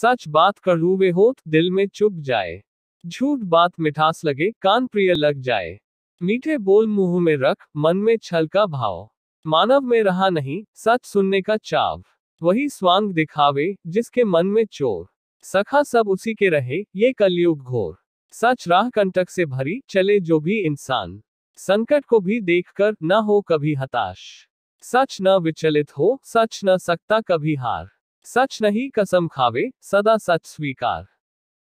सच बात कर रूबे होत दिल में चुप जाए झूठ बात मिठास लगे कान प्रिय लग जाए मीठे बोल मुंह में रख मन में छल का भाव मानव में रहा नहीं सच सुनने का चाव वही स्वांग दिखावे जिसके मन में चोर सखा सब उसी के रहे ये कलयुग घोर सच राह कंटक से भरी चले जो भी इंसान संकट को भी देखकर न हो कभी हताश सच न विचलित हो सच न सकता कभी हार सच नहीं कसम खावे सदा सच स्वीकार